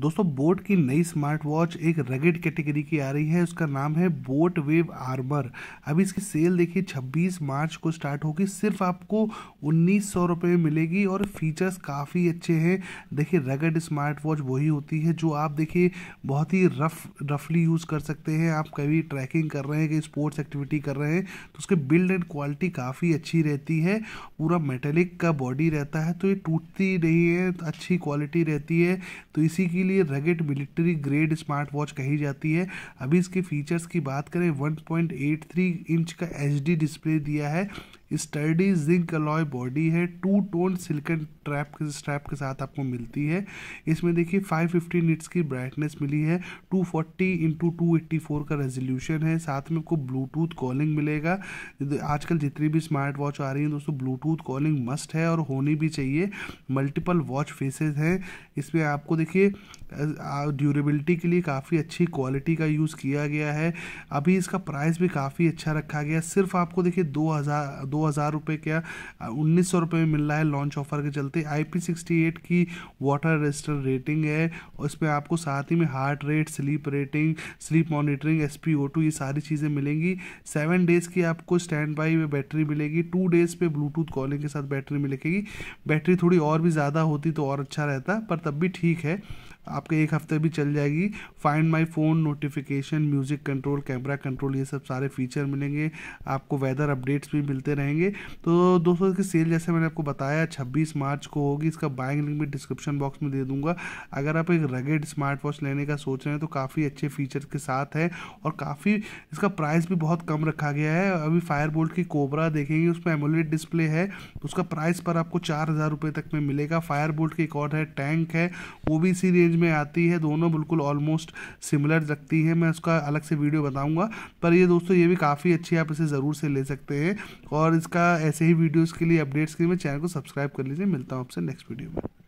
दोस्तों बोट की नई स्मार्ट वॉच एक रगेड कैटेगरी की आ रही है उसका नाम है बोट वेव आर्मर अभी इसकी सेल देखिए 26 मार्च को स्टार्ट होगी सिर्फ आपको उन्नीस सौ रुपये में मिलेगी और फीचर्स काफ़ी अच्छे हैं देखिए रगेड स्मार्ट वॉच वही होती है जो आप देखिए बहुत ही रफ रफली यूज़ कर सकते हैं आप कभी ट्रैकिंग कर रहे हैं कहीं स्पोर्ट्स एक्टिविटी कर रहे हैं तो उसके बिल्ड एंड क्वालिटी काफ़ी अच्छी रहती है पूरा मेटेलिक का बॉडी रहता है तो ये टूटती नहीं है अच्छी क्वालिटी रहती है तो इसी की इसीलिए rugged military grade smart watch कही जाती है अभी इसके फीचर्स की बात करें 1.83 इंच का एच डिस्प्ले दिया है स्टर्डी जिंक अलॉय बॉडी है टू टोन सिल्कन ट्रैप के स्ट्रैप के साथ आपको मिलती है इसमें देखिए 550 फिफ्टी निट्स की ब्राइटनेस मिली है 240 फोर्टी इंटू टू का रेजोल्यूशन है साथ में आपको ब्लूटूथ कॉलिंग मिलेगा आजकल जितनी भी स्मार्ट वॉच आ रही है दोस्तों ब्लूटूथ कॉलिंग मस्ट है और होनी भी चाहिए मल्टीपल वॉच फेसेस हैं इसमें आपको देखिए ड्यूरेबिलिटी के लिए काफ़ी अच्छी क्वालिटी का यूज़ किया गया है अभी इसका प्राइस भी काफ़ी अच्छा रखा गया सिर्फ आपको देखिए दो हज़ार दो हज़ार रुपये क्या उन्नीस सौ रुपये में मिल रहा है लॉन्च ऑफर के चलते आई पी सिक्सटी एट की वाटर रजिस्टर रेटिंग है और इसमें आपको साथ ही में heart rate sleep rating sleep monitoring S P O two ये सारी चीज़ें मिलेंगी सेवन डेज़ की आपको स्टैंड बाई में बैटरी मिलेगी टू डेज़ पे ब्लूटूथ कॉलिंग के साथ बैटरी मिलेगी बैटरी थोड़ी और भी ज़्यादा होती तो और अच्छा रहता पर तब भी ठीक है आपके एक हफ्ते भी चल जाएगी find my phone notification music control camera control ये सब सारे फीचर मिलेंगे आपको वेदर अपडेट्स भी मिलते रहेंगे तो दोस्तों इसकी सेल जैसे मैंने आपको बताया छब्बीस मार्च को होगी इसका बाइंग लिंक मैं डिस्क्रिप्शन बॉक्स में दे दूंगा अगर आप एक रगेड स्मार्ट वॉच लेने का सोच रहे हैं तो काफ़ी अच्छे फीचर के साथ है और काफ़ी इसका प्राइस भी बहुत कम रखा गया है अभी फायर बोल्ट की कोबरा देखेंगे उसमें एमोलेट डिस्प्ले है उसका प्राइस पर आपको चार हज़ार रुपये तक में मिलेगा फायर बोल्ट की एक और है टैंक है वो भी इसी रेंज रेंज में आती है दोनों बिल्कुल ऑलमोस्ट सिमिलर रखती है मैं उसका अलग से वीडियो बताऊंगा पर ये दोस्तों ये भी काफ़ी अच्छी आप इसे ज़रूर से ले सकते हैं और इसका ऐसे ही वीडियोज़ के लिए अपडेट्स के लिए मैं चैनल को सब्सक्राइब कर लीजिए मिलता हूँ आपसे नेक्स्ट वीडियो में